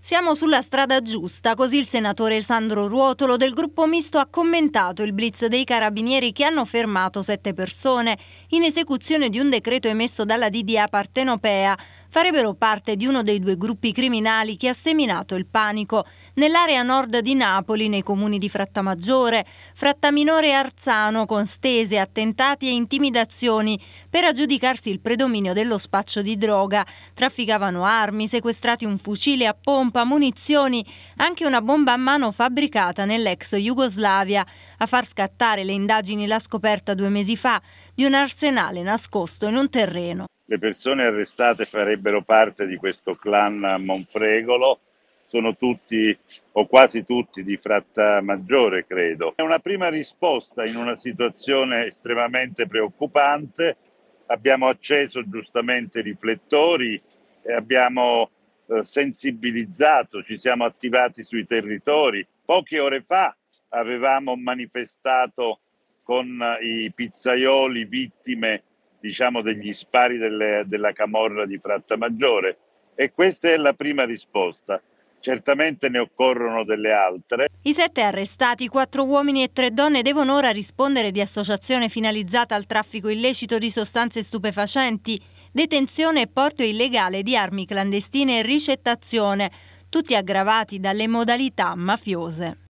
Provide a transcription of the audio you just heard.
Siamo sulla strada giusta, così il senatore Sandro Ruotolo del gruppo misto ha commentato il blitz dei carabinieri che hanno fermato sette persone in esecuzione di un decreto emesso dalla DDA partenopea farebbero parte di uno dei due gruppi criminali che ha seminato il panico nell'area nord di Napoli, nei comuni di Frattamaggiore, Frattaminore e Arzano, con stese, attentati e intimidazioni per aggiudicarsi il predominio dello spaccio di droga. Trafficavano armi, sequestrati un fucile a pompa, munizioni, anche una bomba a mano fabbricata nell'ex Jugoslavia, a far scattare le indagini la scoperta due mesi fa di un arsenale nascosto in un terreno le persone arrestate farebbero parte di questo clan Monfregolo, sono tutti o quasi tutti di fratta maggiore, credo. È una prima risposta in una situazione estremamente preoccupante. Abbiamo acceso giustamente i riflettori e abbiamo eh, sensibilizzato, ci siamo attivati sui territori. Poche ore fa avevamo manifestato con eh, i pizzaioli vittime diciamo, degli spari delle, della camorra di Fratta Maggiore. E questa è la prima risposta. Certamente ne occorrono delle altre. I sette arrestati, quattro uomini e tre donne, devono ora rispondere di associazione finalizzata al traffico illecito di sostanze stupefacenti, detenzione e porto illegale di armi clandestine e ricettazione, tutti aggravati dalle modalità mafiose.